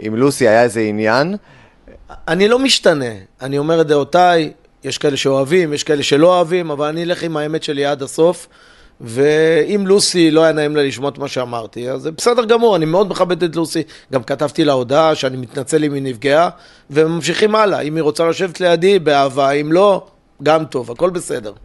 עם לוסי היה איזה עניין? אני לא משתנה, אני אומר את דעותיי, יש כאלה שאוהבים, יש כאלה שלא אוהבים, אבל אני אלך עם האמת שלי עד הסוף, ואם לוסי לא היה נעים לה לשמוע את מה שאמרתי, אז זה בסדר גמור, אני מאוד מכבד את לוסי, גם כתבתי לה הודעה שאני מתנצל אם היא נפגעה, וממשיכים הלאה, אם היא רוצה לשבת לידי, באהבה, אם לא, גם טוב, הכל בסדר.